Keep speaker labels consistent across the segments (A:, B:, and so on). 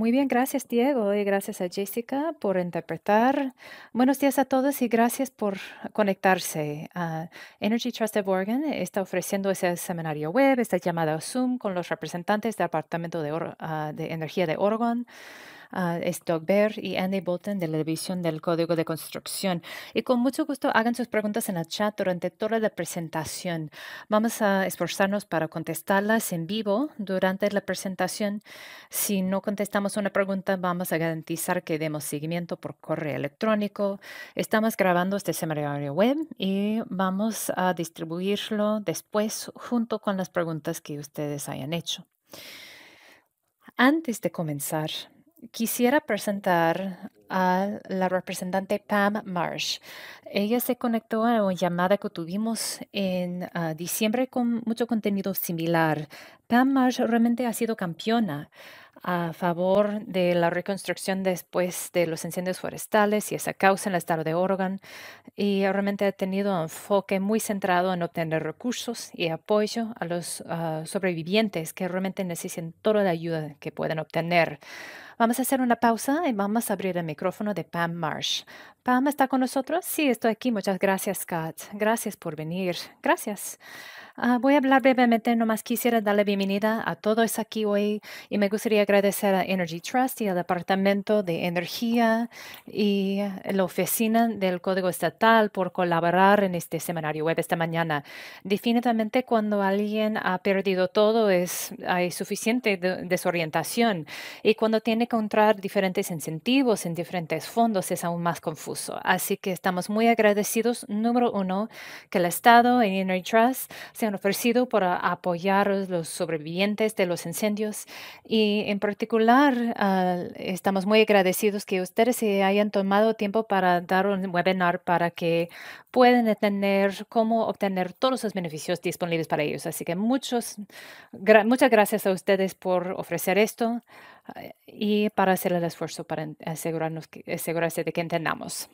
A: Muy bien, gracias Diego y gracias a Jessica por interpretar. Buenos días a todos y gracias por conectarse. Energy Trust of Oregon está ofreciendo ese seminario web, esta llamada Zoom con los representantes del Departamento de, ah, de Energía de Oregon uh, Stockberg y Andy Bolton de la División del Código de Construcción. Y con mucho gusto hagan sus preguntas en el chat durante toda la presentación. Vamos a esforzarnos para contestarlas en vivo durante la presentación. Si no contestamos una pregunta, vamos a garantizar que demos seguimiento por correo electrónico. Estamos grabando este seminario web y vamos a distribuirlo después junto con las preguntas que ustedes hayan hecho. Antes de comenzar, quisiera presentar a la representante Pam Marsh. Ella se conectó a una llamada que tuvimos en ah, diciembre con mucho contenido similar. Pam Marsh realmente ha sido campeona a favor de la reconstrucción después de los incendios forestales y esa causa en el estado de Oregon. Y realmente ha tenido un enfoque muy centrado en obtener recursos y apoyo a los ah, sobrevivientes que realmente necesitan toda la ayuda que puedan obtener. Vamos a hacer una pausa y vamos a abrir el micrófono de Pam Marsh Pam está con nosotros. Sí, estoy aquí. Muchas gracias, Scott. Gracias por venir. Gracias. Ah, voy a hablar brevemente. Nomás quisiera darle bienvenida a todos aquí hoy y me gustaría agradecer a Energy Trust y al Departamento de Energía y la Oficina del Código Estatal por colaborar en este seminario web esta mañana. Definitivamente cuando alguien ha perdido todo es, hay suficiente desorientación y cuando tiene que encontrar diferentes incentivos en diferentes fondos es aún más confuso. Así que estamos muy agradecidos, número uno, que el Estado y Energy Trust se han ofrecido para apoyar a los sobrevivientes de los incendios. Y en particular, ah, estamos muy agradecidos que ustedes se hayan tomado tiempo para dar un webinar para que puedan entender cómo obtener todos los beneficios disponibles para ellos. Así que muchos, muchas gracias a ustedes por ofrecer esto. Eh, y para hacer el esfuerzo para asegurarnos que, asegurarse de que entendamos.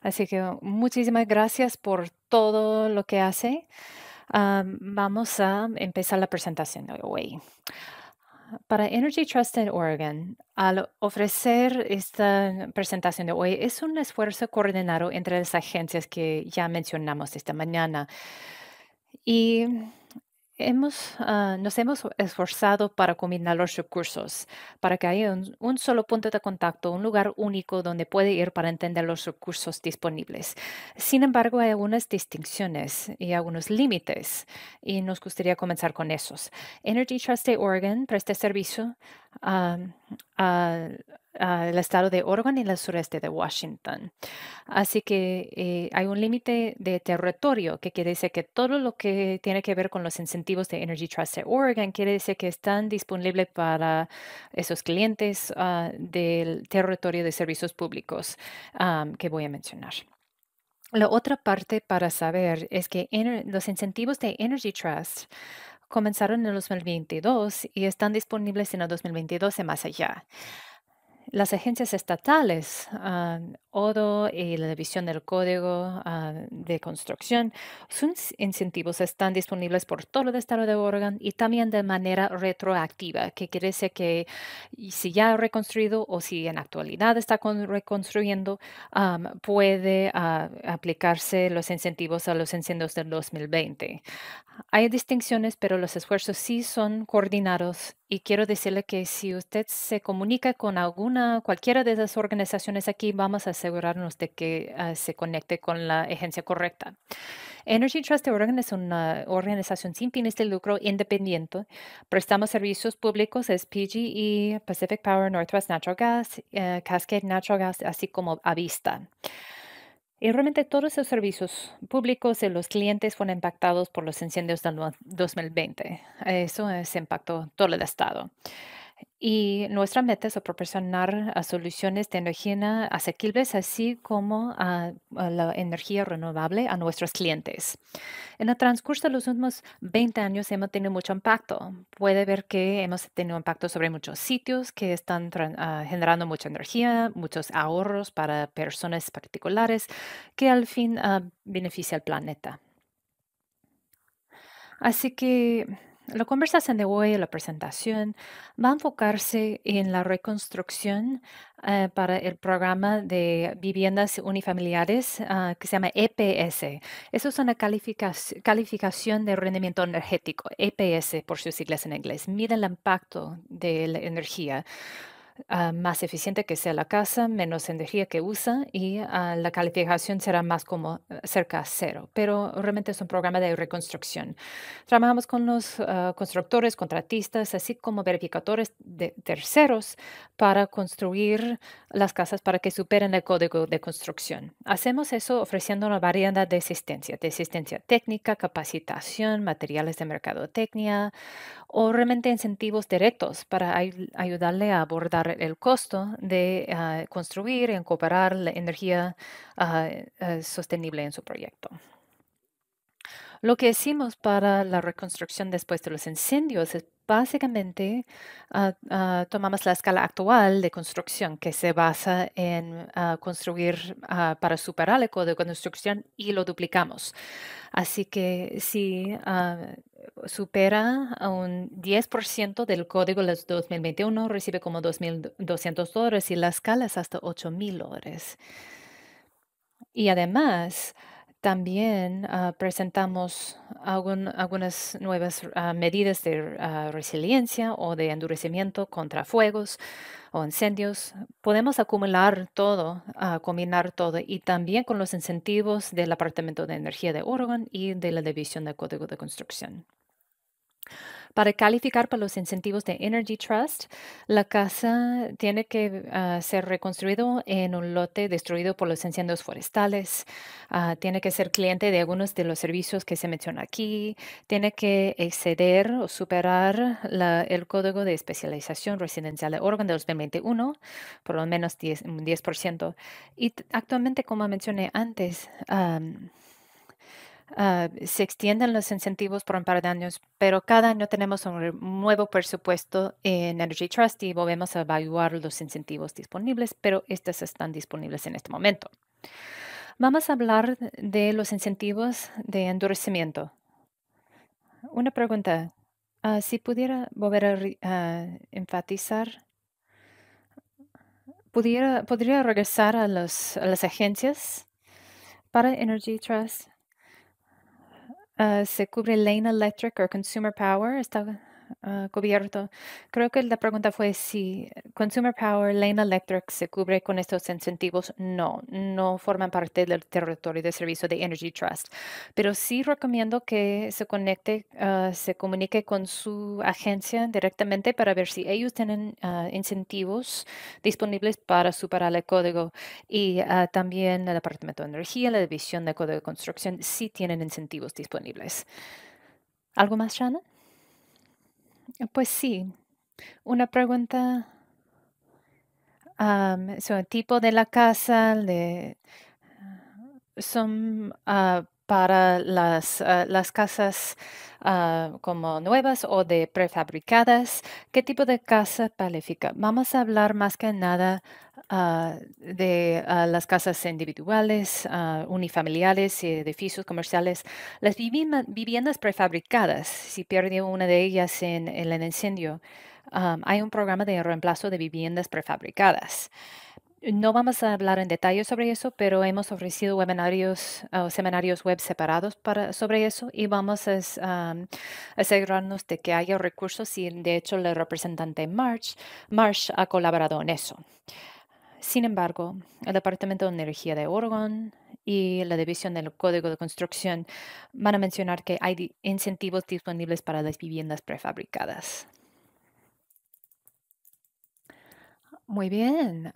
A: Así que muchísimas gracias por todo lo que hace. Ah, vamos a empezar la presentación de hoy. Para Energy Trust en Oregon, al ofrecer esta presentación de hoy, es un esfuerzo coordinado entre las agencias que ya mencionamos esta mañana. Y Hemos, ah, nos hemos esforzado para combinar los recursos, para que haya un, un, solo punto de contacto, un lugar único donde puede ir para entender los recursos disponibles. Sin embargo, hay algunas distinciones y algunos límites, y nos gustaría comenzar con esos. Energy Trust de Oregon presta servicio al, estado de Oregon y el sureste de Washington. Así que eh, hay un límite de territorio que quiere decir que todo lo que tiene que ver con los incentivos de Energy Trust de Oregon quiere decir que están disponibles para esos clientes ah, del territorio de servicios públicos que voy a mencionar. La otra parte para saber es que los incentivos de Energy Trust Comenzaron en el 2022 y están disponibles en el 2022 y más allá las agencias estatales, ah, ODO y la División del Código ah, de Construcción, sus incentivos están disponibles por todo el estado de Oregon y también de manera retroactiva, que quiere decir que si ya ha reconstruido o si en actualidad está reconstruyendo, puede ah, aplicarse los incentivos a los incendios del 2020. Hay distinciones, pero los esfuerzos sí son coordinados y quiero decirle que si usted se comunica con alguna, cualquiera de esas organizaciones aquí, vamos a asegurarnos de que ah, se conecte con la agencia correcta. Energy Trust Oregon es una organización sin fines de lucro independiente. Prestamos servicios públicos, es PGE, Pacific Power, Northwest Natural Gas, eh, Cascade Natural Gas, así como Avista. Y realmente todos esos servicios públicos de los clientes fueron impactados por los incendios del 2020. Eso se impactó todo el estado. Y nuestra meta es proporcionar ah, soluciones de energía asequibles, así como a la energía renovable a nuestros clientes. En el transcurso de los últimos 20 años hemos tenido mucho impacto. Puede ver que hemos tenido impacto sobre muchos sitios que están ah, generando mucha energía, muchos ahorros para personas particulares que al fin ah, beneficia al planeta. Así que la conversación de hoy, la presentación, va a enfocarse en la reconstrucción eh, para el programa de viviendas unifamiliares ah, que se llama EPS. Eso es una calificación de rendimiento energético, EPS por sus siglas en inglés. Mide el impacto de la energía Ah, más eficiente que sea la casa, menos energía que usa y ah, la calificación será más como eh, cerca a cero. Pero realmente es un programa de reconstrucción. Trabajamos con los ah, constructores, contratistas, así como verificadores de terceros para construir las casas para que superen el código de construcción. Hacemos eso ofreciendo una variedad de asistencia, de asistencia técnica, capacitación, materiales de mercadotecnia o realmente incentivos directos para ayudarle a abordar el costo de ah, construir y incorporar la energía ah, eh, sostenible en su proyecto. Lo que hicimos para la reconstrucción después de los incendios es Básicamente, ah, ah, tomamos la escala actual de construcción que se basa en ah, construir para superar el código de construcción y lo duplicamos. Así que si supera un 10% del código de 2021, recibe como 2.200 dólares y la escala es hasta 8.000 dólares. Y además, también ah, presentamos algunas nuevas ah, medidas de ah, resiliencia o de endurecimiento contra fuegos o incendios. Podemos acumular todo, combinar todo y también con los incentivos del apartamento de Energía de Oregon y de la División de Código de Construcción. Para calificar para los incentivos de Energy Trust, la casa tiene que ah, ser reconstruido en un lote destruido por los incendios forestales, ah, tiene que ser cliente de algunos de los servicios que se mencionan aquí, tiene que exceder o superar el Código de Especialización Residencial de Oregon de 2021, por lo menos 10%, 10% y actualmente, como mencioné antes, Ah, se extienden los incentivos por un par de años, pero cada año tenemos un nuevo presupuesto en Energy Trust y volvemos a evaluar los incentivos disponibles, pero estos están disponibles en este momento. Vamos a hablar de los incentivos de endurecimiento. Una pregunta. Ah, si pudiera volver a ah, enfatizar, ¿pudiera, ¿podría regresar a, a las agencias para Energy Trust? Uh, se cubre Lane Electric or Consumer Power. Está Ah, cubierto? Creo que la pregunta fue si eh, Consumer Power, Lane Electric se cubre con estos incentivos. No, no forman parte del territorio de servicio de Energy Trust, pero sí recomiendo que se conecte, ah, se comunique con su agencia directamente para ver si ellos tienen ah, incentivos disponibles para superar el código y también el Departamento de Energía, la División de Código de Construcción, si tienen incentivos disponibles. ¿Algo más, Shannon? Pues sí, una pregunta um, el tipo de la casa, de, ah, son ah, para las, ah, casas ah, como nuevas o de prefabricadas, qué tipo de casa paléfica Vamos a hablar más que nada ah, de las casas individuales, unifamiliares y edificios comerciales. Las viviendas prefabricadas, si pierde una de ellas en, el incendio, hay un programa de reemplazo de viviendas prefabricadas. No vamos a hablar en detalle sobre eso, pero hemos ofrecido webinarios o ah, seminarios web separados sobre eso y vamos a asegurarnos de que haya recursos y de hecho la representante Marsh ha colaborado en eso. Sin embargo, el Departamento de Energía de Oregon y la División del Código de Construcción van a mencionar que hay incentivos disponibles para las viviendas prefabricadas. Muy bien.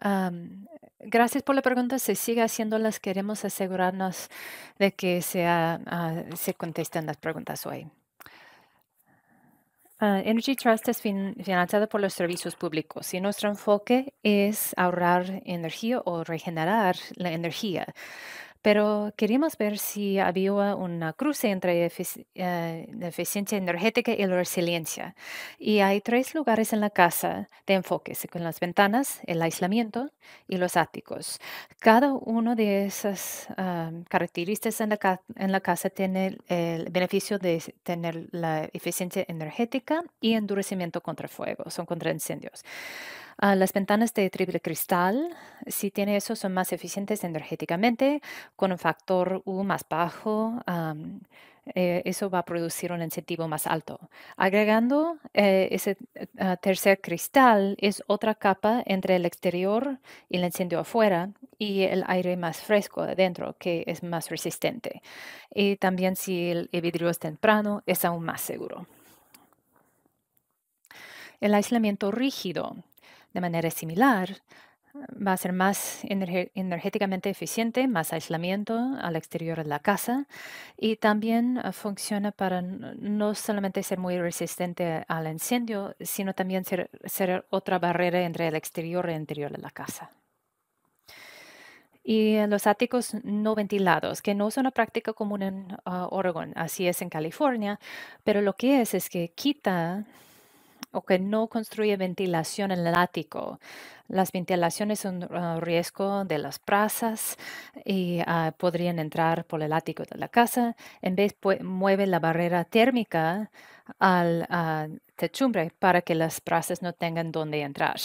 A: gracias por la pregunta. Se sigue las Queremos asegurarnos de que sea, ah, se contesten las preguntas hoy. Ah, Energy Trust es financiado por los servicios públicos y nuestro enfoque es ahorrar energía o regenerar la energía pero queríamos ver si había una cruce entre eh, la eficiencia energética y la resiliencia. Y hay tres lugares en la casa de enfoques, con las ventanas, el aislamiento y los áticos. Cada uno de esas ah, características en la, en la, casa tiene el beneficio de tener la eficiencia energética y endurecimiento contra fuego, son contra incendios. Ah, las ventanas de triple cristal, si tiene eso, son más eficientes energéticamente, con un factor U más bajo. Eh, eso va a producir un incentivo más alto. Agregando eh, ese eh, ah, tercer cristal es otra capa entre el exterior y el incendio afuera y el aire más fresco adentro, que es más resistente. Y también si el, el vidrio es temprano, es aún más seguro. El aislamiento rígido de manera similar, eh, va a ser más energéticamente eficiente, más aislamiento al exterior de la casa y también eh, funciona para no solamente ser muy resistente al incendio, sino también ser, otra barrera entre el exterior e interior de la casa. Y eh, los áticos no ventilados, que no son una práctica común en oregón, ah, Oregon, así es en California, pero lo que es es que quita o que no construye ventilación en el ático las ventilaciones son un riesgo de las prazas y ah, podrían entrar por el ático de la casa. En vez, mueve la barrera térmica al ah, techumbre para que las brasas no tengan dónde entrar.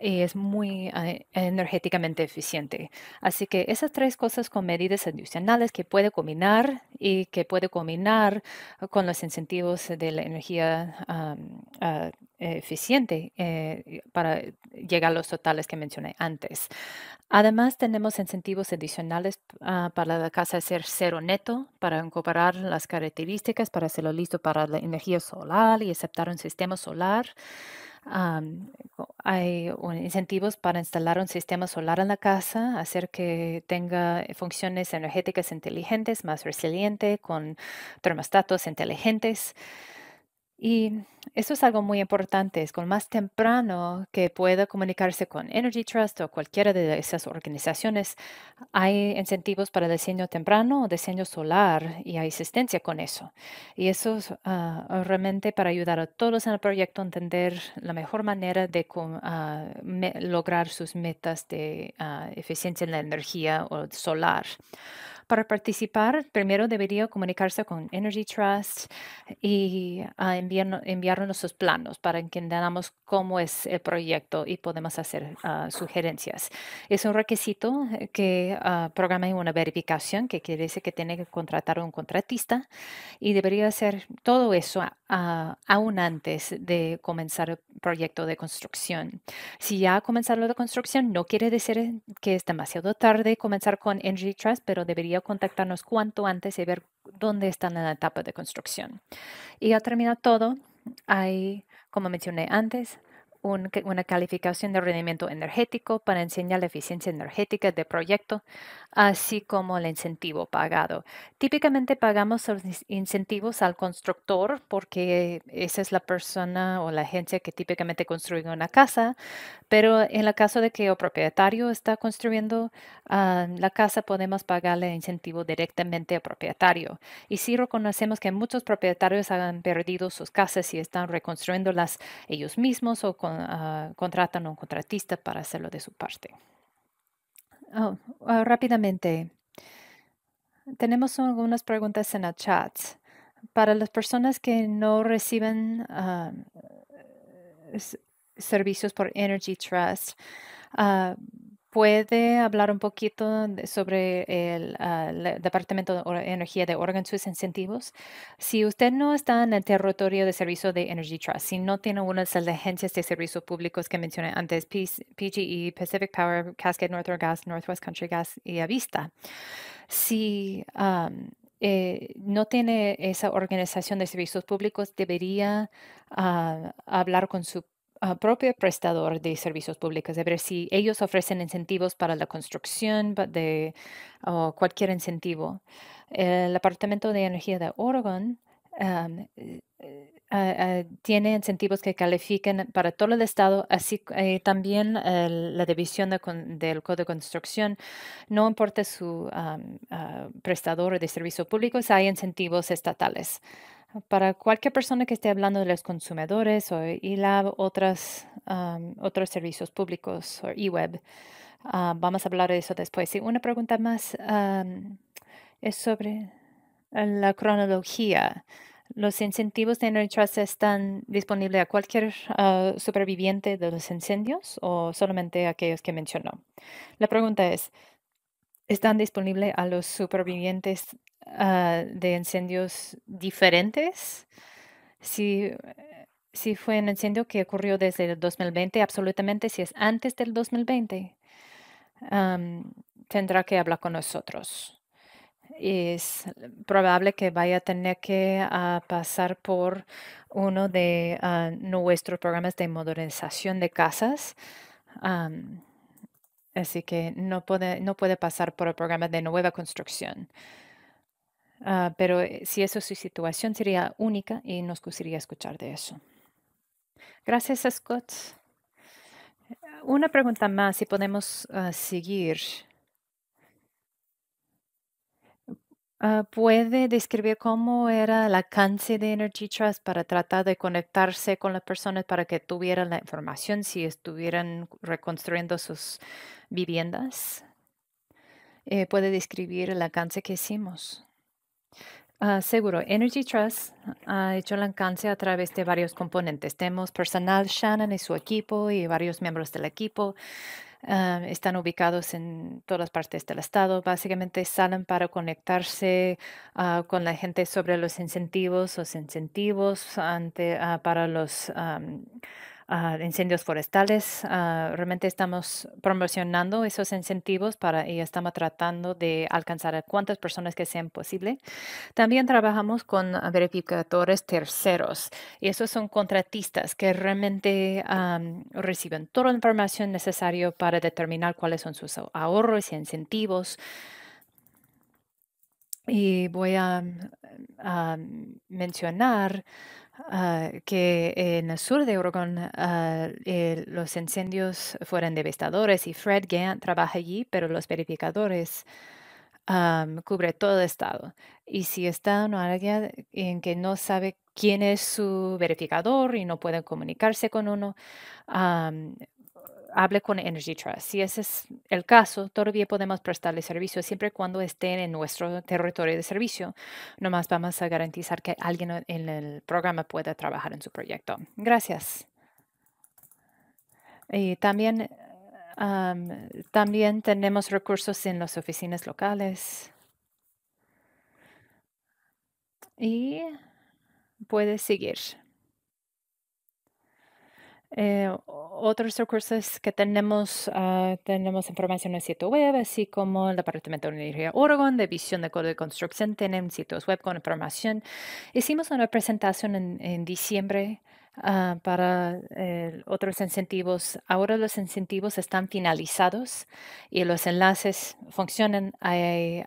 A: Y es muy ah, energéticamente eficiente. Así que esas tres cosas con medidas adicionales que puede combinar y que puede combinar con los incentivos de la energía eh, eficiente eh, para eh, llegar a los totales que mencioné antes. Además, tenemos incentivos adicionales ah, para la casa ser cero neto, para incorporar las características, para hacerlo listo para la energía solar y aceptar un sistema solar. hay incentivos para instalar un sistema solar en la casa, hacer que tenga funciones energéticas inteligentes, más resiliente, con termostatos inteligentes. Y eso es algo muy importante, es con más temprano que pueda comunicarse con Energy Trust o cualquiera de esas organizaciones, hay incentivos para diseño temprano o diseño solar y hay asistencia con eso. Y eso es ah, ah, realmente para ayudar a todos en el proyecto a entender la mejor manera de ah, lograr sus metas de eficiencia en la energía o solar. Para participar, primero debería comunicarse con Energy Trust y enviar, ah, enviarnos sus planos para que entendamos cómo es el proyecto y podemos hacer ah, sugerencias. Es un requisito eh, que ah, programa una verificación, que quiere decir que tiene que contratar a un contratista y debería hacer todo eso aún antes de comenzar el proyecto de construcción. Si ya ha comenzado la construcción, no quiere decir eh, que es demasiado tarde comenzar con Energy Trust, pero debería contactarnos cuanto antes y ver dónde están en la etapa de construcción. Y al terminar todo, hay, como mencioné antes, una calificación de rendimiento energético para enseñar la eficiencia energética del proyecto, así como el incentivo pagado. Típicamente pagamos los incentivos al constructor porque esa es la persona o la agencia que típicamente construye una casa, pero en el caso de que el propietario está construyendo ah, la casa, podemos pagarle el incentivo directamente al propietario. Y si reconocemos que muchos propietarios han perdido sus casas y están reconstruyéndolas ellos mismos o con Ah, contratan un contratista para hacerlo de su parte. Oh, ah, rápidamente, tenemos algunas preguntas en el chat. Para las personas que no reciben ah, servicios por Energy Trust, ¿Puede hablar un poquito sobre el, ah, Departamento de Energía de Oregon, sus incentivos? Si usted no está en el territorio de servicio de Energy Trust, si no tiene una de las agencias de servicios públicos que mencioné antes, PGE, Pacific Power, Cascade Northern Gas, Northwest Country Gas y Avista, si eh, no tiene esa organización de servicios públicos, debería ah, hablar con su propio prestador de servicios públicos, de ver si ellos ofrecen incentivos para la construcción de cualquier incentivo. El apartamento de Energía de Oregon eh, eh, tiene incentivos que califiquen para todo el estado, así que eh, también la división del Código de Construcción, no importa su ah, prestador de servicios públicos hay incentivos estatales para cualquier persona que esté hablando de los consumidores o eLab, otras, otros servicios públicos o eWeb. Ah, vamos a hablar de eso después. Y una pregunta más es sobre la cronología. Los incentivos de Energy Trust están disponibles a cualquier ah, superviviente de los incendios o solamente a aquellos que mencionó. La pregunta es, ¿están disponibles a los supervivientes Ah, de incendios diferentes. Si, eh, si fue un incendio que ocurrió desde el 2020, absolutamente si es antes del 2020, tendrá que hablar con nosotros. Es probable que vaya a tener que ah, pasar por uno de ah, nuestros programas de modernización de casas. así que no puede, no puede pasar por el programa de nueva construcción. Ah, pero eh, si eso es su situación, sería única y nos gustaría escuchar de eso. Gracias, Scott. Una pregunta más, si podemos ah, seguir. Ah, ¿Puede describir cómo era el alcance de Energy Trust para tratar de conectarse con las personas para que tuvieran la información si estuvieran reconstruyendo sus viviendas? Eh, ¿Puede describir el alcance que hicimos? Ah, seguro, Energy Trust ha hecho el alcance a través de varios componentes. Tenemos personal, Shannon y su equipo y varios miembros del equipo. Ah, están ubicados en todas partes del estado. Básicamente salen para conectarse ah, con la gente sobre los incentivos, los incentivos ante, para los Ah, incendios forestales. Ah, realmente estamos promocionando esos incentivos para y estamos tratando de alcanzar a cuantas personas que sean posible. También trabajamos con verificadores terceros y esos son contratistas que realmente ah, reciben toda la información necesaria para determinar cuáles son sus ahorros y incentivos. Y voy a, mm, mm, mencionar ah, que en el sur de Oregon ah, eh, los incendios fueron devastadores y Fred Gant trabaja allí, pero los verificadores cubren ah, cubre todo el estado. Y si está en en que no sabe quién es su verificador y no puede comunicarse con uno, hable con Energy Trust. Si ese es el caso, todavía podemos prestarle servicio siempre y cuando estén en nuestro territorio de servicio. Nomás vamos a garantizar que alguien en el programa pueda trabajar en su proyecto. Gracias. Y también, también tenemos recursos en las oficinas locales. Y puede seguir. Eh, otros recursos que tenemos, ah, tenemos información en el sitio web, así como el Departamento de Energía Oregon, División de Código de Construcción, tenemos sitios web con información. Hicimos una presentación en, en diciembre Ah, para eh, otros incentivos. Ahora los incentivos están finalizados y los enlaces funcionan. Hay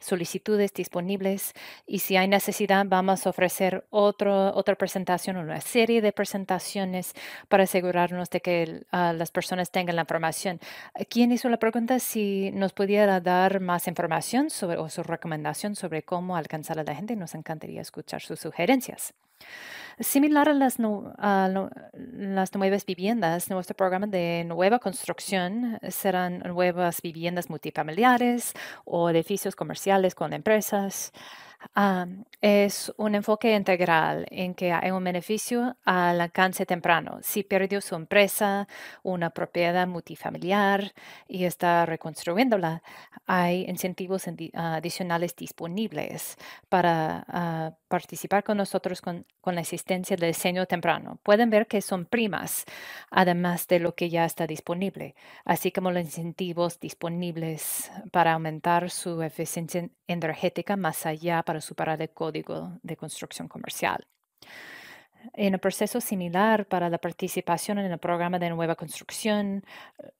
A: solicitudes disponibles y si hay necesidad vamos a ofrecer otra presentación, o una serie de presentaciones para asegurarnos de que ah, las personas tengan la información. Eh, ¿Quién hizo la pregunta? Si nos pudiera dar más información sobre, o su recomendación sobre cómo alcanzar a la gente, nos encantaría escuchar sus sugerencias. Similar a las, nuevas viviendas, nuestro programa de nueva construcción eh, serán nuevas viviendas multifamiliares o edificios comerciales con empresas es un enfoque integral en que hay un beneficio al alcance temprano. Si perdió su empresa, una propiedad multifamiliar y está reconstruyéndola, hay incentivos adicionales disponibles para ah, participar con nosotros con, la existencia del diseño temprano. Pueden ver que son primas, además de lo que ya está disponible, así como los incentivos disponibles para aumentar su eficiencia energética más allá para superar el código de construcción comercial en un proceso similar para la participación en el programa de nueva construcción,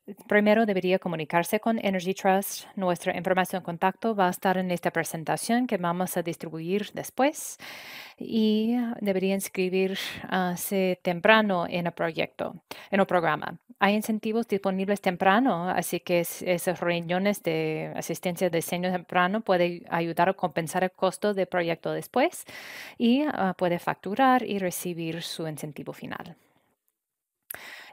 A: eh, primero debería comunicarse con Energy Trust. Nuestra información de contacto va a estar en esta presentación que vamos a distribuir después y ah, debería inscribirse ah, temprano en el proyecto, en el programa. Hay incentivos disponibles temprano, así que esas reuniones de asistencia de diseño temprano puede ayudar a compensar el costo del proyecto después y ah, puede facturar y recibir su incentivo final.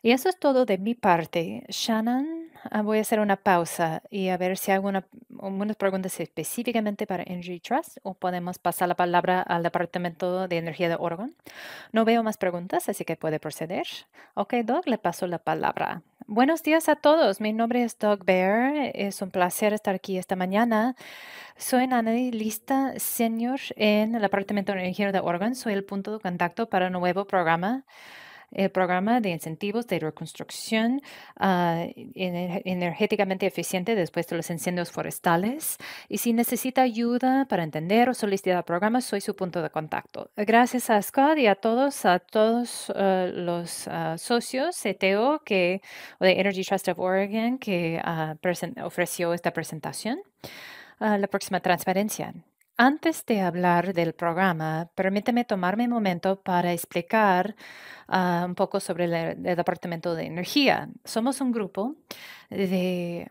A: Y eso es todo de mi parte. Shannon, ah, voy a hacer una pausa y a ver si hay algunas preguntas específicamente para Energy Trust o podemos pasar la palabra al Departamento de Energía de Oregon. No veo más preguntas, así que puede proceder. Ok, Doug, le paso la palabra. Buenos días a todos. Mi nombre es Doug Bear. Es un placer estar aquí esta mañana. Soy analista senior en el Departamento de Energía de Oregon. Soy el punto de contacto para el nuevo programa el programa de incentivos de reconstrucción ah, energéticamente eficiente después de los incendios forestales. Y si necesita ayuda para entender o solicitar programas, soy su punto de contacto. Gracias a Scott y a todos, a todos ah, los ah, socios CTO que, de Energy Trust of Oregon que ofreció esta presentación. la próxima transparencia. Antes de hablar del programa, permíteme tomarme un momento para explicar ah, un poco sobre el Departamento de Energía. Somos un grupo de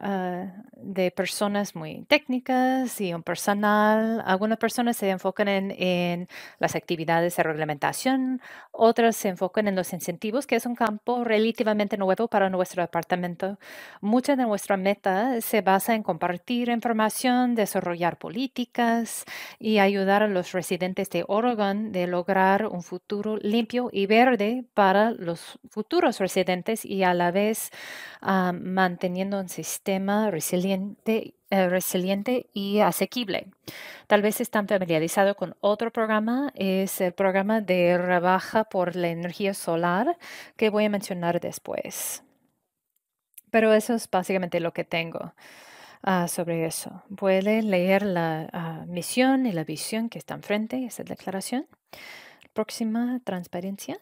A: Ah, de personas muy técnicas y un personal. Algunas personas se enfocan en, en, las actividades de reglamentación, otras se enfocan en los incentivos, que es un campo relativamente nuevo para nuestro departamento. Mucha de nuestra meta se basa en compartir información, desarrollar políticas y ayudar a los residentes de Oregon de lograr un futuro limpio y verde para los futuros residentes y a la vez ah, manteniendo un sistema resiliente, eh, resiliente y asequible. Tal vez están familiarizados con otro programa, es el programa de rebaja por la energía solar que voy a mencionar después. Pero eso es básicamente lo que tengo. Ah, sobre eso. Puede leer la ah, misión y la visión que está enfrente, esa declaración. Próxima transparencia.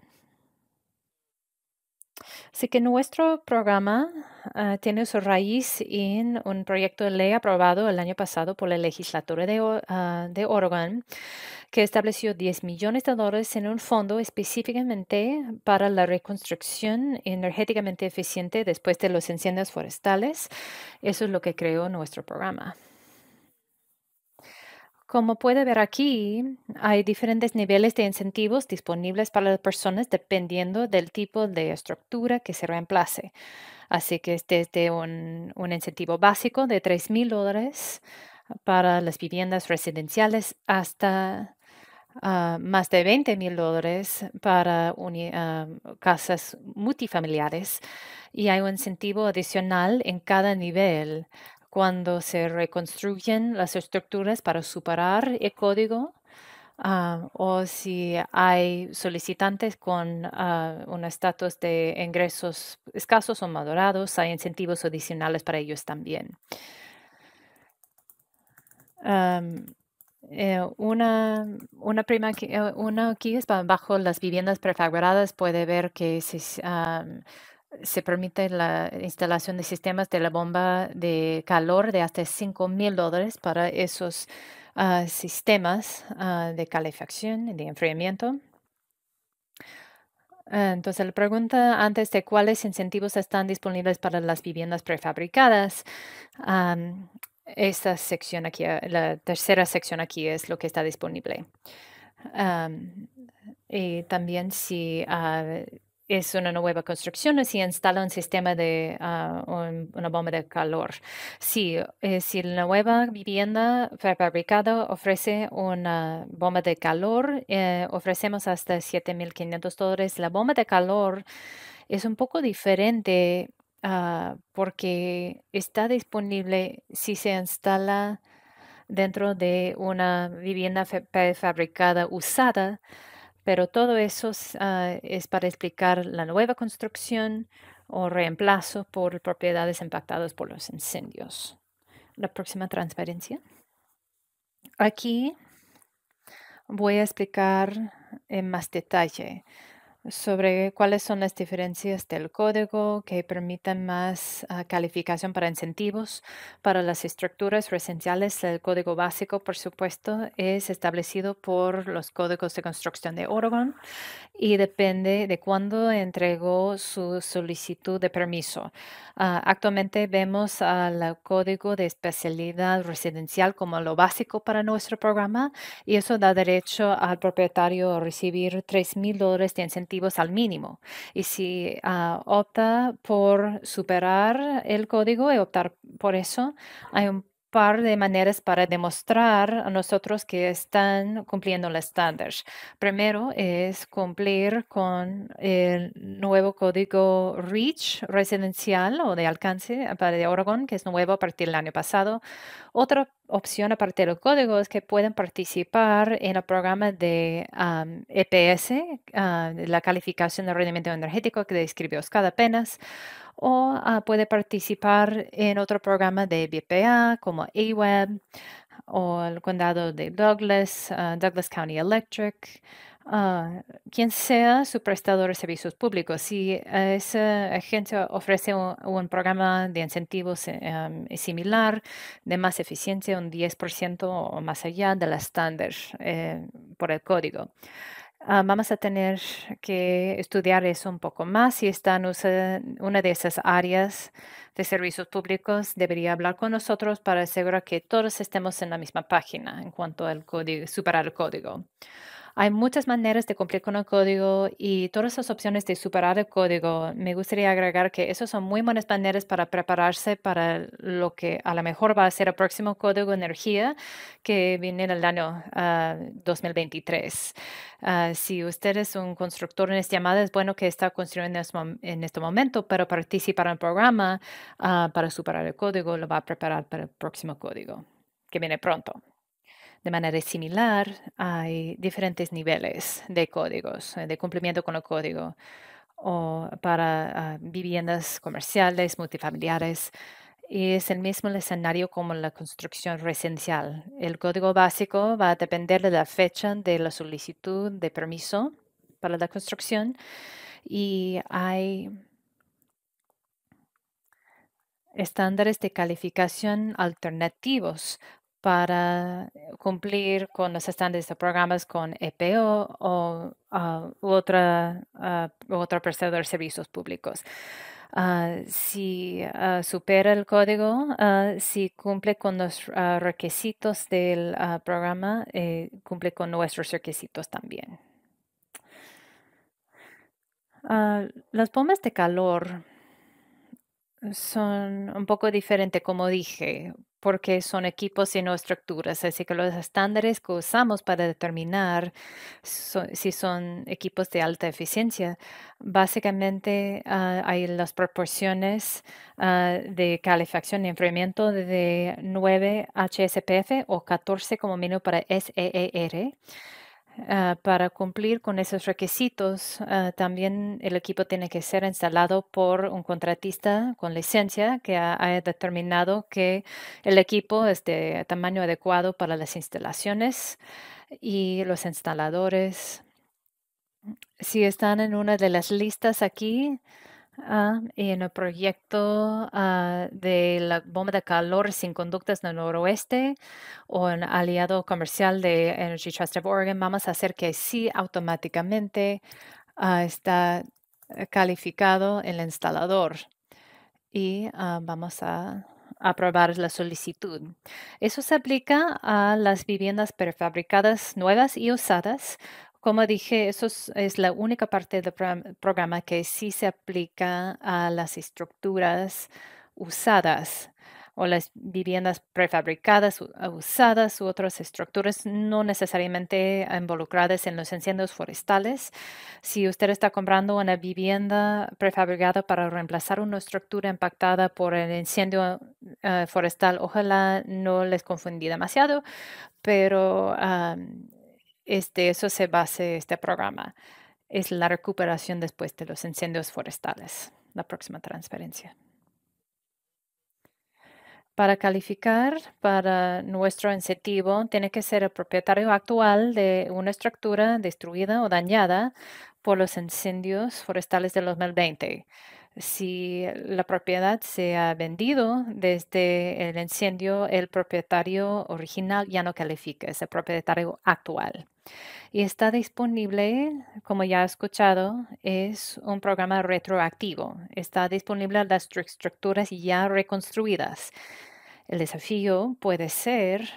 A: Así que nuestro programa Ah, tiene su raíz en un proyecto de ley aprobado el año pasado por la legislatura de, uh, de Oregon, que estableció 10 millones de dólares en un fondo específicamente para la reconstrucción energéticamente eficiente después de los incendios forestales. Eso es lo que creó nuestro programa. Como puede ver aquí, hay diferentes niveles de incentivos disponibles para las personas dependiendo del tipo de estructura que se reemplace. Así que es desde un, incentivo básico de $3,000 dólares para las viviendas residenciales hasta ah, más de $20,000 dólares para ah, casas multifamiliares y hay un incentivo adicional en cada nivel cuando se reconstruyen las estructuras para superar el código ah, o si hay solicitantes con ah, un estatus de ingresos escasos o moderados, hay incentivos adicionales para ellos también. Eh, una, una, prima, eh, una aquí es bajo las viviendas prefabricadas puede ver que se permite la instalación de sistemas de la bomba de calor de hasta 5 mil dólares para esos ah, sistemas ah, de calefacción, y de enfriamiento. Ah, entonces, la pregunta antes de cuáles incentivos están disponibles para las viviendas prefabricadas. esta sección aquí, la tercera sección aquí es lo que está disponible. y también si es una nueva construcción o si instala un sistema de ah, una bomba de calor. Si, eh, si la nueva vivienda prefabricada ofrece una bomba de calor, eh, ofrecemos hasta 7.500 dólares. La bomba de calor es un poco diferente ah, porque está disponible si se instala dentro de una vivienda prefabricada usada pero todo eso ah, es para explicar la nueva construcción o reemplazo por propiedades impactadas por los incendios. La próxima transparencia. Aquí voy a explicar en más detalle sobre cuáles son las diferencias del código que permiten más ah, calificación para incentivos para las estructuras residenciales, El código básico, por supuesto, es establecido por los códigos de construcción de Oregon y depende de cuándo entregó su solicitud de permiso. Ah, actualmente vemos al código de especialidad residencial como lo básico para nuestro programa y eso da derecho al propietario a recibir $3,000 dólares de incentivos al mínimo. Y si ah, opta por superar el código y optar por eso, hay un par de maneras para demostrar a nosotros que están cumpliendo los estándares. Primero es cumplir con el nuevo código REACH residencial o de alcance ah, para de Oregon, que es nuevo a partir del año pasado. Otro opción aparte de los códigos que pueden participar en el programa de EPS, ah, la calificación de rendimiento energético que describió Oscar apenas, o ah, puede participar en otro programa de BPA como EWeb, o el condado de Douglas, ah, Douglas County Electric, a ah, quien sea su prestador de servicios públicos. Si esa agencia ofrece un, programa de incentivos eh, em, similar, de más eficiencia, un 10% o más allá de la estándar eh, por el código. Ah, vamos a tener que estudiar eso un poco más. Si está en una de esas áreas de servicios públicos, debería hablar con nosotros para asegurar que todos estemos en la misma página en cuanto al código, superar el código. Hay muchas maneras de cumplir con el código y todas esas opciones de superar el código. Me gustaría agregar que esas son muy buenas maneras para prepararse para lo que a lo mejor va a ser el próximo código de energía que viene en el año 2023. Ah, ah, si usted es un constructor en esta llamada, es bueno que está construyendo en este momento, pero participar en el programa ah, para superar el código lo va a preparar para el próximo código que viene pronto. De manera similar, hay diferentes niveles de códigos, eh, de cumplimiento con el código, o para ah, viviendas comerciales, multifamiliares. Y es el mismo escenario como la construcción residencial. El código básico va a depender de la fecha de la solicitud de permiso para la construcción y hay estándares de calificación alternativos para eh, cumplir con los estándares de programas con EPO o ah, otra, ah, prestador de servicios públicos. Ah, si supera el código, si cumple con los requisitos del programa, eh, cumple con nuestros requisitos también. las bombas de calor son un poco diferente como dije, porque son equipos y no estructuras. Así que los estándares que usamos para determinar si son equipos de alta eficiencia, básicamente ah, hay las proporciones ah, de calefacción y enfriamiento de 9 HSPF o 14 como mínimo para SEER Ah, para cumplir con esos requisitos, ah, también el equipo tiene que ser instalado por un contratista con licencia que ha, haya determinado que el equipo es de tamaño adecuado para las instalaciones y los instaladores. Si están en una de las listas aquí, Ah, en el proyecto ah, de la bomba de calor sin conductas en el noroeste, en aliado comercial de Energy Trust of Oregon, vamos a hacer que sí automáticamente ah, está eh, calificado el instalador y vamos a aprobar la solicitud. Eso se aplica a las viviendas prefabricadas nuevas y usadas como dije, eso es, la única parte del programa que sí se aplica a las estructuras usadas o las viviendas prefabricadas, usadas u otras estructuras no necesariamente involucradas en los incendios forestales. Si usted está comprando una vivienda prefabricada para reemplazar una estructura impactada por el incendio eh, forestal, ojalá no les confundí demasiado, pero este, eso se base este programa. Es la recuperación después de los incendios forestales, la próxima transferencia. Para calificar para nuestro incentivo, tiene que ser el propietario actual de una estructura destruida o dañada por los incendios forestales del 2020 si la propiedad se ha vendido desde el incendio, el propietario original ya no califica, es el propietario actual y está disponible, como ya ha escuchado, es un programa retroactivo. Está disponible las estructuras ya reconstruidas. El desafío puede ser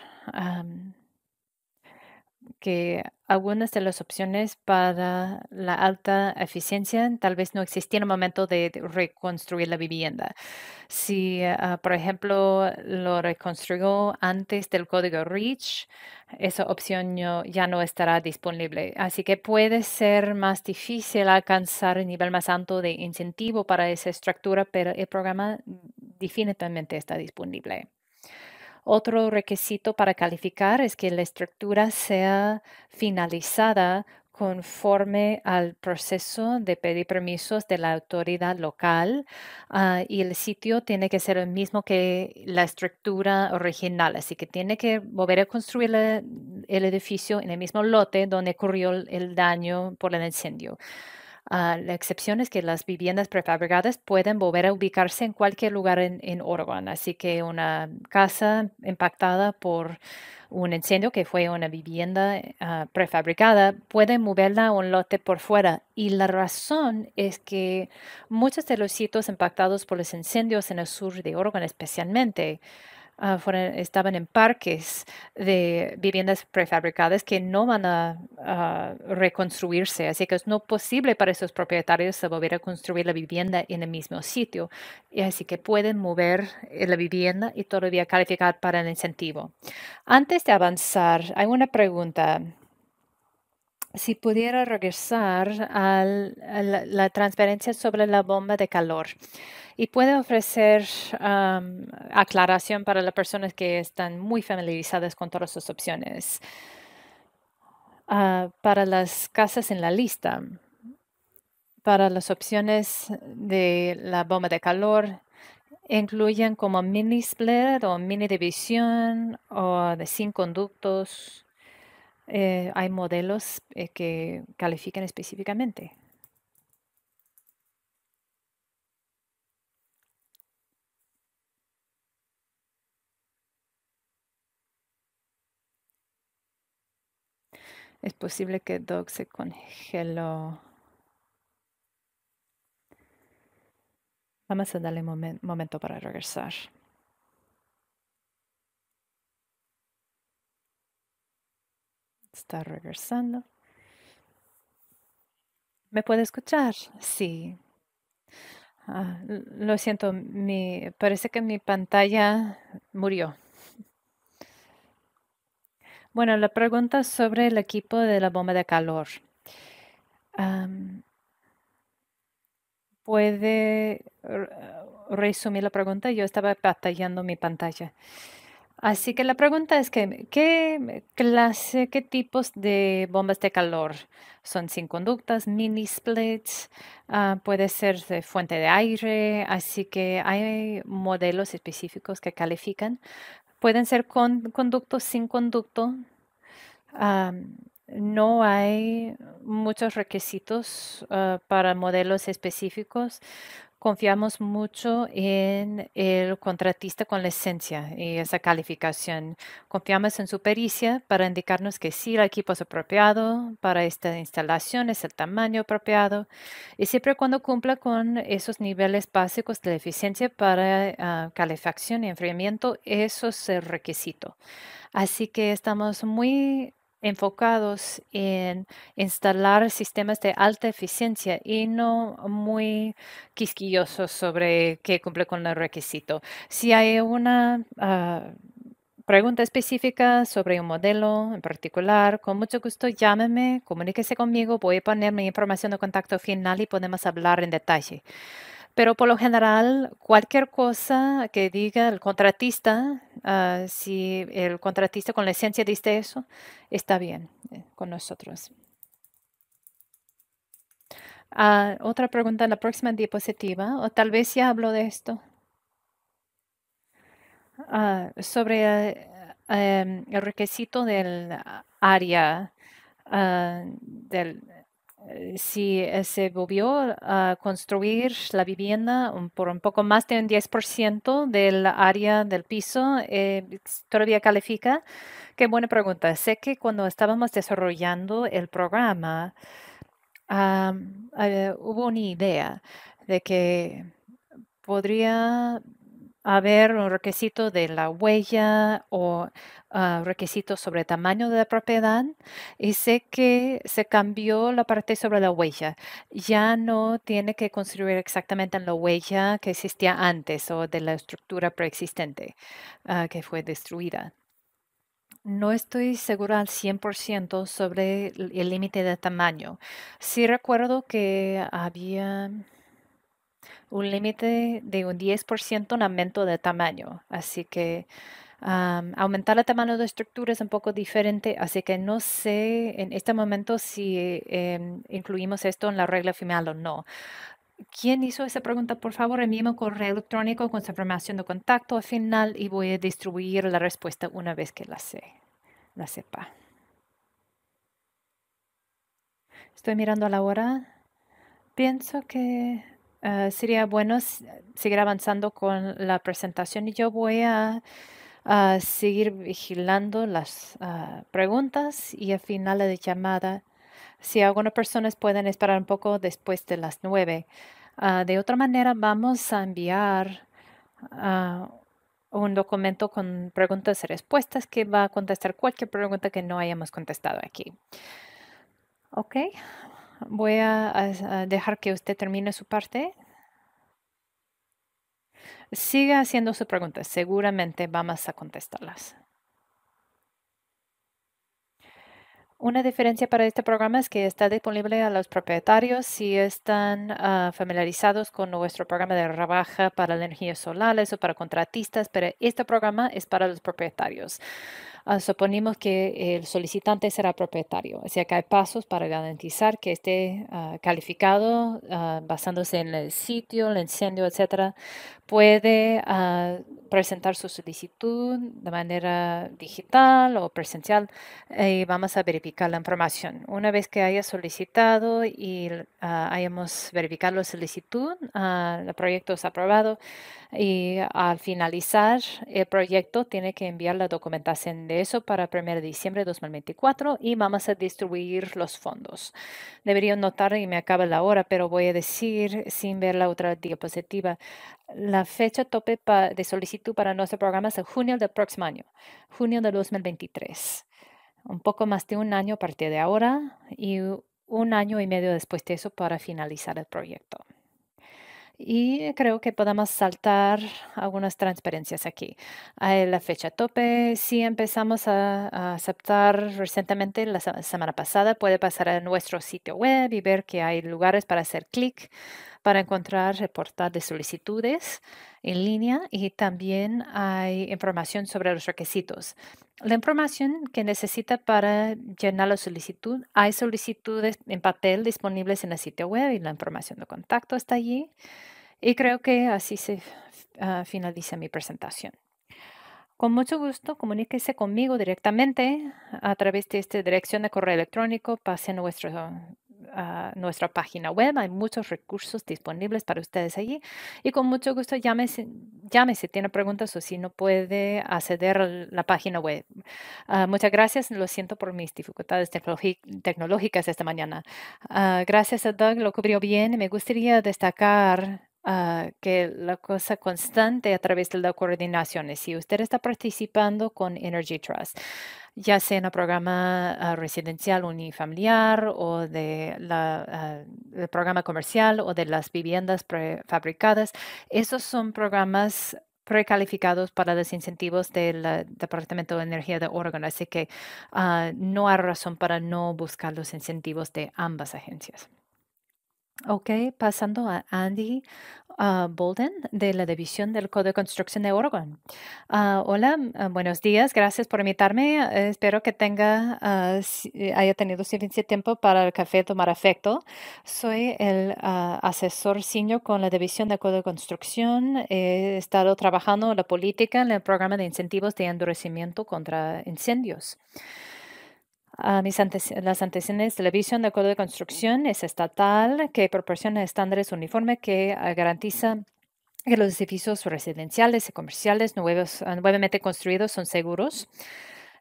A: que algunas de las opciones para la alta eficiencia tal vez no existían en el momento de reconstruir la vivienda. Si, ah, por ejemplo, lo reconstruyó antes del código REACH, esa opción ya no estará disponible. Así que puede ser más difícil alcanzar el nivel más alto de incentivo para esa estructura, pero el programa definitivamente está disponible. Otro requisito para calificar es que la estructura sea finalizada conforme al proceso de pedir permisos de la autoridad local ah, y el sitio tiene que ser el mismo que la estructura original, así que tiene que volver a construir el, edificio en el mismo lote donde ocurrió el daño por el incendio. Ah, la excepción es que las viviendas prefabricadas pueden volver a ubicarse en cualquier lugar en, en Oregon. Así que una casa impactada por un incendio que fue una vivienda eh, ah, prefabricada, puede moverla a un lote por fuera. Y la razón es que muchos de los sitios impactados por los incendios en el sur de Oregon especialmente Ah, estaban en parques de viviendas prefabricadas que no van a reconstruirse. Así que es no posible para esos propietarios volver a construir la vivienda en el mismo sitio. Y así que pueden mover eh, la vivienda y todavía calificar para el incentivo. Antes de avanzar, hay una pregunta si pudiera regresar a la, transparencia sobre la bomba de calor y puede ofrecer aclaración para las personas que están muy familiarizadas con todas sus opciones. Ah, para las casas en la lista, para las opciones de la bomba de calor, incluyen como mini split o mini división o de sin conductos eh, hay modelos eh, que califican específicamente. Es posible que Doc se congeló. Vamos a darle un momento para regresar. está regresando. ¿Me puede escuchar? Sí. Ah, lo siento, parece que mi pantalla murió. Bueno, la pregunta sobre el equipo de la bomba de calor. ¿Puede resumir la pregunta? Yo estaba batallando mi pantalla. Así que la pregunta es que, ¿qué clase, qué tipos de bombas de calor son sin conductas, mini splits? Ah, puede ser de fuente de aire, así que hay modelos específicos que califican. Pueden ser con conductos, sin conducto. Ah, no hay muchos requisitos ah, para modelos específicos confiamos mucho en el contratista con la esencia y esa calificación. Confiamos en su pericia para indicarnos que sí, el equipo es apropiado para esta instalación, es el tamaño apropiado y siempre cuando cumpla con esos niveles básicos de eficiencia para ah, calefacción y enfriamiento, eso es el requisito. Así que estamos muy enfocados en instalar sistemas de alta eficiencia y no muy quisquillosos sobre qué cumple con el requisito. Si hay una ah, pregunta específica sobre un modelo en particular, con mucho gusto llámeme, comuníquese conmigo, voy a poner mi información de contacto final y podemos hablar en detalle. Pero por lo general, cualquier cosa que diga el contratista, ah, si el contratista con la esencia dice eso, está bien eh, con nosotros. Ah, otra pregunta en la próxima diapositiva, o tal vez ya hablo de esto, ah, sobre eh, em, el requisito del área del eh, si eh, se volvió a construir la vivienda um, por un poco más de un 10% del área del piso, eh, ¿todavía califica? Qué buena pregunta. Sé que cuando estábamos desarrollando el programa, hubo una idea de que podría a ver un requisito de la huella o ah, requisito requisitos sobre tamaño de la propiedad y sé que se cambió la parte sobre la huella. Ya no tiene que construir exactamente en la huella que existía antes o de la estructura preexistente ah, que fue destruida. No estoy segura al 100% sobre el límite de tamaño. Sí recuerdo que había un límite de un 10% en aumento de tamaño. Así que aumentar el tamaño de estructura es un poco diferente, así que no sé en este momento si em, incluimos esto en la regla final o no. ¿Quién hizo esa pregunta? Por favor, envíame un correo electrónico con su información de contacto al final y voy a distribuir la respuesta una vez que la, sé, la sepa. Estoy mirando a la hora. Pienso que Ah, sería bueno seguir avanzando con la presentación y yo voy a, a seguir vigilando las ah, preguntas y al final de llamada, si algunas personas pueden esperar un poco después de las nueve. Ah, de otra manera, vamos a enviar un documento con preguntas y respuestas que va a contestar cualquier pregunta que no hayamos contestado aquí. Ok, voy a, dejar que usted termine su parte. Siga haciendo su pregunta. Seguramente vamos a contestarlas. Una diferencia para este programa es que está disponible a los propietarios si están ah, familiarizados con nuestro programa de rebaja para energías solares o para contratistas, pero este programa es para los propietarios. Ah, suponemos que el solicitante será propietario, o sea que hay pasos para garantizar que esté ah, calificado ah, basándose en el sitio, el incendio, etcétera. Puede presentar su solicitud de manera digital o presencial y eh, vamos a verificar la información. Una vez que haya solicitado y hayamos verificado la solicitud, el proyecto es aprobado y al finalizar el proyecto tiene que enviar la documentación eso para el 1 de diciembre de 2024 y vamos a distribuir los fondos. Debería notar y me acaba la hora, pero voy a decir sin ver la otra diapositiva. La fecha tope de solicitud para nuestro programa es el junio del próximo año, junio de 2023. Un poco más de un año a partir de ahora y un año y medio después de eso para finalizar el proyecto. Y creo que podemos saltar algunas transparencias aquí. Hay eh, la fecha tope. Si empezamos a, aceptar recientemente la semana pasada, puede pasar a nuestro sitio web y ver que hay lugares para hacer clic para encontrar reportar de solicitudes en línea y también hay información sobre los requisitos. La información que necesita para llenar la solicitud, hay solicitudes en papel disponibles en la sitio web y la información de contacto está allí. Y creo que así se ah, finaliza mi presentación. Con mucho gusto, comuníquese conmigo directamente a través de esta dirección de correo electrónico. Pase nuestro nuestra página web. Hay muchos recursos disponibles para ustedes allí. Y con mucho gusto llámese, llámese si tiene preguntas o si no puede acceder a la página web. Ah, muchas gracias. Lo siento por mis dificultades tecnológicas esta mañana. Ah, gracias a Doug, lo cubrió bien. Me gustaría destacar Ah, que la cosa constante a través de la coordinación es si usted está participando con Energy Trust, ya sea en el programa ah, residencial unifamiliar o de la, ah, programa comercial o de las viviendas prefabricadas, esos son programas precalificados para los incentivos del Departamento de Energía de Oregon. Así que no hay razón para no buscar los incentivos de ambas agencias. Ok, pasando a Andy ah, Bolden de la División del Código de Construcción de Oregon. Ah, hola, mm, ah, buenos días, gracias por invitarme. espero que tenga, eh, haya tenido suficiente tiempo para el café tomar efecto. Soy el asesor senior con la División del Código de Construcción. He estado trabajando la política en el programa de incentivos de endurecimiento contra incendios mis antes, las antecedentes de de acuerdo de construcción es estatal que proporciona estándares uniformes que ah, garantizan que los edificios residenciales y comerciales nuevos, ah, nuevamente construidos son seguros.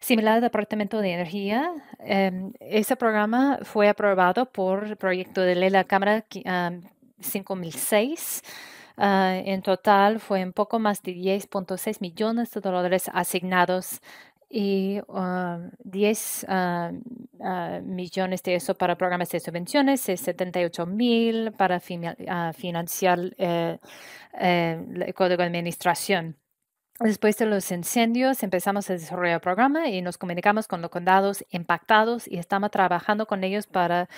A: Similar al Departamento de Energía, eh, ese programa fue aprobado por el proyecto de ley de la Cámara 5006. Ah, en total fue un poco más de 10.6 millones de dólares asignados y 10 um, um, ah, millones de eso para programas de subvenciones, 78 eh, mil para ah, financiar eh, eh, el código de administración. Después de los incendios, empezamos a desarrollar el programa y nos comunicamos con los condados impactados y estamos trabajando con ellos para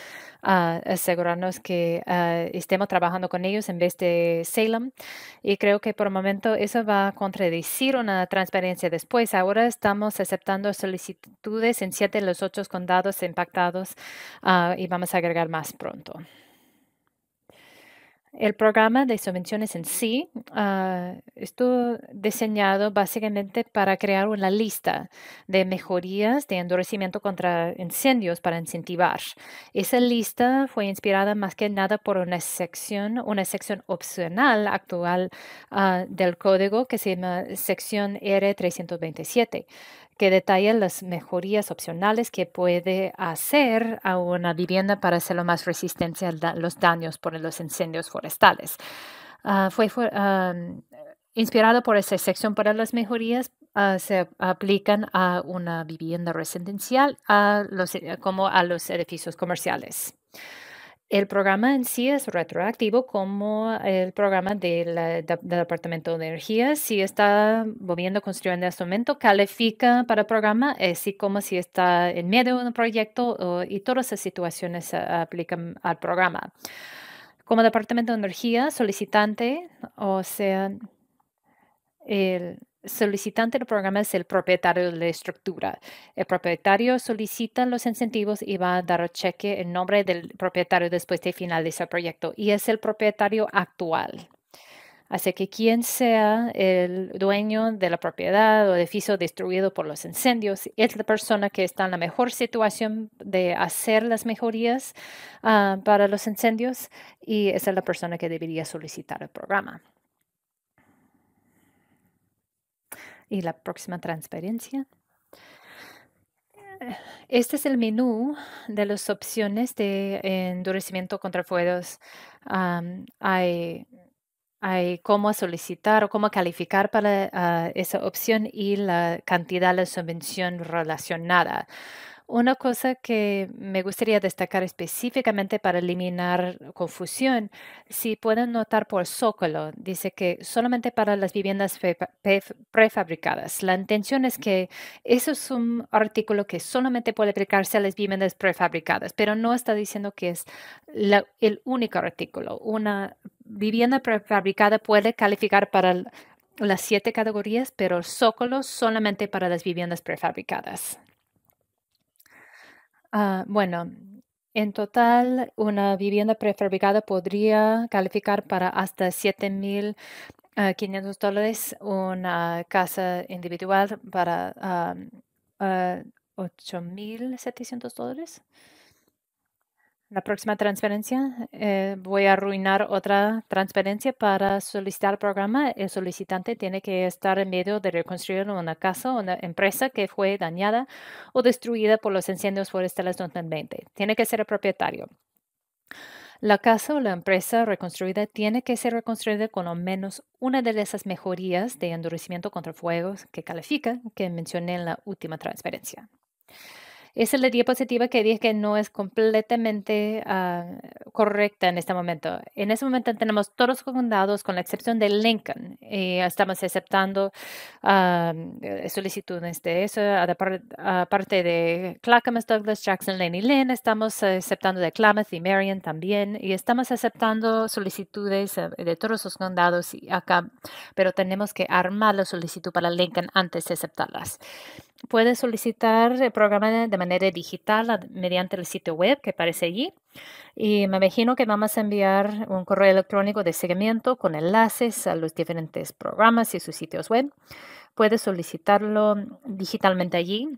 A: ah, asegurarnos que ah, estemos trabajando con ellos en vez de Salem. Y creo que por el momento eso va a contradecir una transparencia después. Ahora estamos aceptando solicitudes en siete de los ocho condados impactados ah, y vamos a agregar más pronto. El programa de subvenciones en sí ah, estuvo diseñado básicamente para crear una lista de mejorías de endurecimiento contra incendios para incentivar. Esa lista fue inspirada más que nada por una sección, una sección opcional actual ah, del código que se llama sección R327 que detalla las mejorías opcionales que puede hacer a una vivienda para hacerlo más resistente a los daños por los incendios forestales. Ah, fue ah, mm, inspirado por esa sección para las mejorías. Ah, se aplican a una vivienda residencial a los, como a los edificios comerciales. El programa en sí es retroactivo como el programa del Departamento de Energía. Si está moviendo, construyendo en este momento, califica para el programa, así eh, como si está en medio de un proyecto y todas esas situaciones aplican al programa. Como Departamento de Energía, solicitante, o sea, el solicitante del programa es el propietario de la estructura. El propietario solicita los incentivos y va a dar un cheque en nombre del propietario después de finalizar el proyecto y es el propietario actual. Así que quien sea el dueño de la propiedad o edificio destruido por los incendios es la persona que está en la mejor situación de hacer las mejorías ah, para los incendios y esa es la persona que debería solicitar el programa. y la próxima transparencia. Eh, este es el menú de las opciones de endurecimiento contra fuegos. hay, hay, cómo solicitar o cómo calificar para ah, esa opción y la cantidad de subvención relacionada. Una cosa que me gustaría destacar específicamente para eliminar confusión, si pueden notar por Zócalo, dice que solamente para las viviendas prefabricadas. La intención es que eso es un artículo que solamente puede aplicarse a las viviendas prefabricadas, pero no está diciendo que es el único artículo. Una vivienda prefabricada puede calificar para las siete categorías, pero Zócalo solamente para las viviendas prefabricadas. Ah, bueno, en total, una vivienda prefabricada podría calificar para hasta $7,500 ah, dólares, una casa individual para 8.700 ah, dólares la próxima transferencia eh, voy a arruinar otra transferencia para solicitar el programa. El solicitante tiene que estar en medio de reconstruir una casa o una empresa que fue dañada o destruida por los incendios forestales 2020. Tiene que ser el propietario. La casa o la empresa reconstruida tiene que ser reconstruida con al menos una de esas mejorías de endurecimiento contra fuegos que califica que mencioné en la última transferencia. Esa es la diapositiva que dice que no es completamente ah, correcta en este momento. En este momento tenemos todos los condados con la excepción de Lincoln. Y eh, estamos aceptando ah, eh, solicitudes de eso. Aparte ah, de Clackamas, Douglas, Jackson, Lane y Lynn, estamos aceptando de Klamath y Marion también. Y estamos aceptando solicitudes eh, de todos los condados acá, pero tenemos que armar la solicitud para Lincoln antes de aceptarlas. Puede solicitar el eh, programa de manera digital mediante el sitio web que aparece allí. Y me imagino que vamos a enviar un correo electrónico de seguimiento con enlaces a los diferentes programas y sus sitios web. Puede solicitarlo digitalmente allí.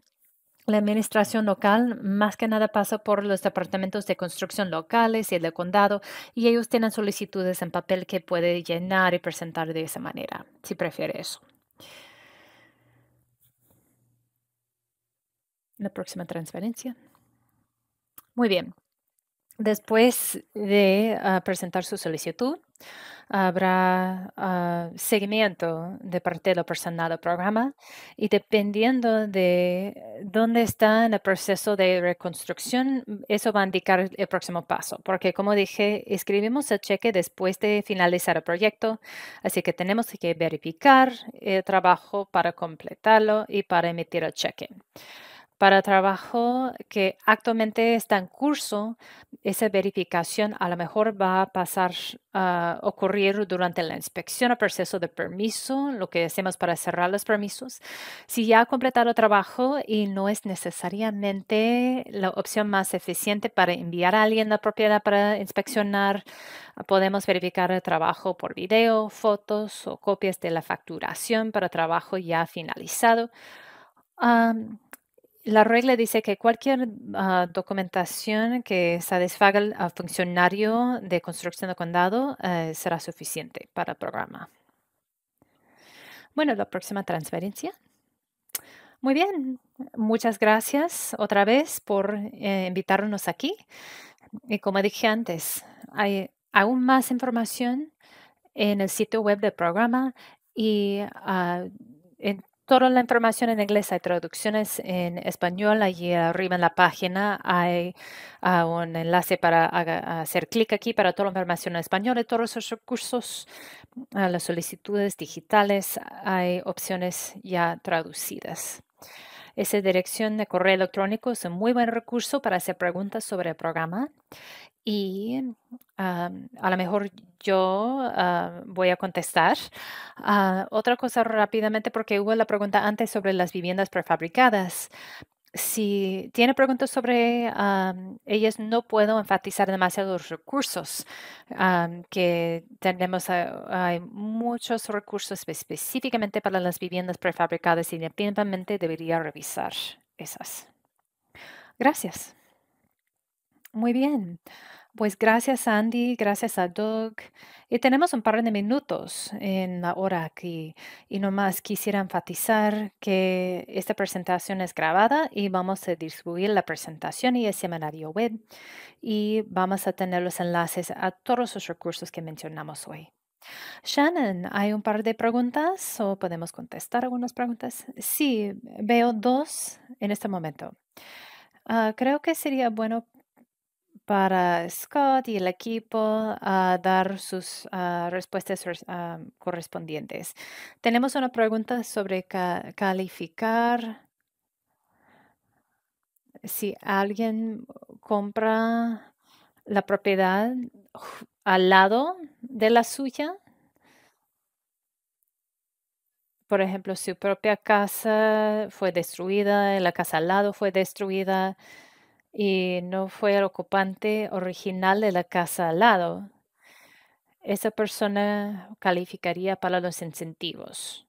A: La administración local más que nada pasa por los departamentos de construcción locales y el de condado y ellos tienen solicitudes en papel que puede llenar y presentar de esa manera, si prefiere eso. la próxima transferencia. Muy bien. Después de ah, presentar su solicitud, habrá ah, seguimiento de parte del personal del programa y dependiendo de dónde está en el proceso de reconstrucción, eso va a indicar el próximo paso, porque como dije, escribimos el cheque después de finalizar el proyecto, así que tenemos que verificar el trabajo para completarlo y para emitir el cheque. Para trabajo que actualmente está en curso, esa verificación a lo mejor va a pasar a ah, ocurrir durante la inspección o proceso de permiso, lo que hacemos para cerrar los permisos. Si ya ha completado trabajo y no es necesariamente la opción más eficiente para enviar a alguien la propiedad para inspeccionar, podemos verificar el trabajo por video, fotos o copias de la facturación para trabajo ya finalizado. La regla dice que cualquier ah, documentación que satisfaga al funcionario de construcción de condado eh, será suficiente para el programa. Bueno, la próxima transferencia. Muy bien, muchas gracias otra vez por eh, invitarnos aquí. Y como dije antes, hay aún más información en el sitio web del programa y ah, en toda la información en inglés, hay traducciones en español, allí arriba en la página hay ah, un enlace para hacer clic aquí para toda la información en español Y todos esos recursos, las solicitudes digitales, hay opciones ya traducidas. Esa dirección de correo electrónico es un muy buen recurso para hacer preguntas sobre el programa y a lo mejor yo ah, voy a contestar. Ah, otra cosa rápidamente, porque hubo la pregunta antes sobre las viviendas prefabricadas. Si tiene preguntas sobre ellas, no puedo enfatizar demasiado los recursos que tenemos. Ah, hay muchos recursos específicamente para las viviendas prefabricadas y definitivamente debería revisar esas. Gracias. Muy bien. Pues gracias, Andy, gracias a Doug. Y tenemos un par de minutos en la hora aquí. Y nomás quisiera enfatizar que esta presentación es grabada y vamos a distribuir la presentación y el seminario web. Y vamos a tener los enlaces a todos los recursos que mencionamos hoy. Shannon, ¿hay un par de preguntas o podemos contestar algunas preguntas? Sí, veo dos en este momento. Ah, creo que sería bueno para Scott y el equipo a dar sus ah, respuestas ah, correspondientes. Tenemos una pregunta sobre calificar si alguien compra la propiedad al lado de la suya. Por ejemplo, su propia casa fue destruida, la casa al lado fue destruida y no fue el ocupante original de la casa al lado, esa persona calificaría para los incentivos.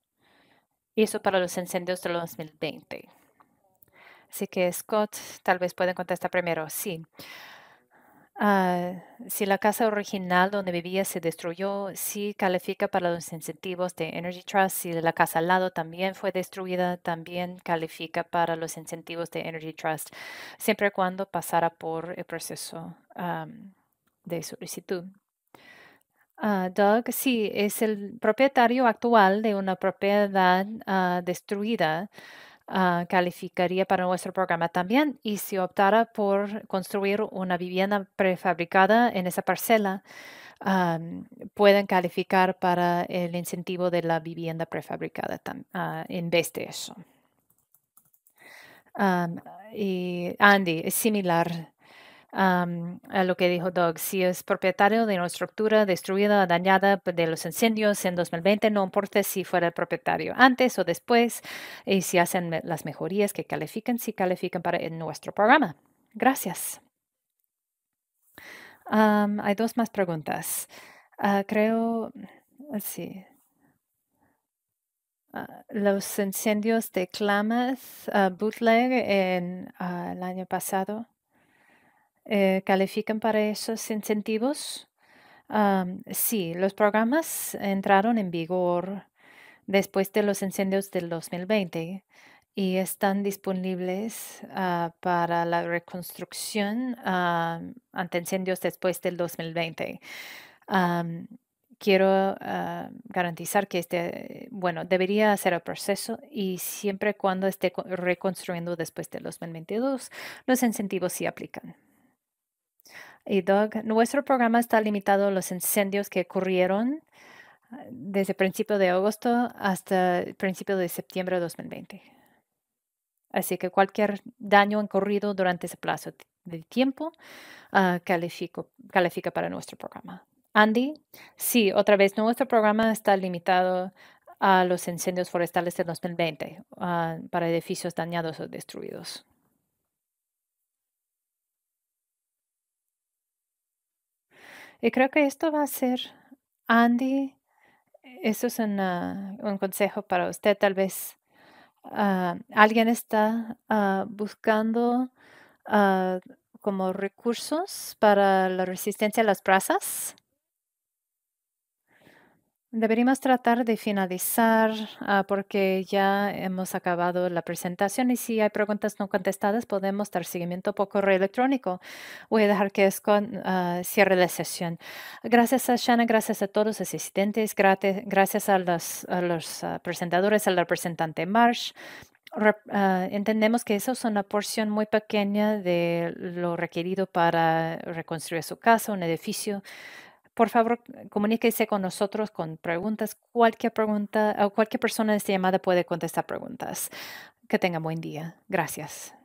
A: Eso para los incendios del 2020. Así que Scott tal vez puede contestar primero. Sí. Ah, si la casa original donde vivía se destruyó, sí califica para los incentivos de Energy Trust. Si la casa al lado también fue destruida, también califica para los incentivos de Energy Trust, siempre y cuando pasara por el proceso de solicitud. Ah, Doug, sí, es el propietario actual de una propiedad ah, destruida. Ah, calificaría para nuestro programa también y si optara por construir una vivienda prefabricada en esa parcela, pueden calificar para el incentivo de la vivienda prefabricada ah, en vez de eso. y Andy, es similar lo que dijo Doug, si es propietario de una estructura destruida o dañada pues, de los incendios en 2020, no importa si fuera el propietario antes o después, y si hacen las mejorías que califican, si califican para en nuestro programa. Gracias. hay dos más preguntas. Ah, creo, ah, sí. Ah, los incendios de Klamath Bootleg en el año pasado eh, califican para esos incentivos? sí, los programas entraron en vigor después de los incendios del 2020 y están disponibles ah, para la reconstrucción ante incendios después del 2020. quiero ah, garantizar que este, bueno, debería ser el proceso y siempre cuando esté reconstruyendo después del 2022, los incentivos sí aplican y Doug, nuestro programa está limitado a los incendios que ocurrieron ah, desde principio de agosto hasta el principio de septiembre de 2020. Así que cualquier daño incurrido durante ese plazo de tiempo ah, califica para nuestro programa. Andy, sí, otra vez, nuestro programa está limitado a los incendios forestales de 2020 ah, para edificios dañados o destruidos. Y eh, creo que esto va a ser, Andy, eso es una, un consejo para usted, tal vez ah, alguien está ah, buscando ah, como recursos para la resistencia a las prazas. Deberíamos tratar de finalizar ah, porque ya hemos acabado la presentación y si hay preguntas no contestadas podemos dar seguimiento por correo electrónico. Voy a dejar que es con, ah, cierre la sesión. Gracias a Shanna, gracias a todos los asistentes, gracias a los, a los ah, presentadores, al representante Marsh. entendemos que eso es una porción muy pequeña de lo requerido para reconstruir su casa, un edificio por favor, comuníquese con nosotros con preguntas. Cualquier pregunta o cualquier persona en esta llamada puede contestar preguntas. Que tenga buen día. Gracias.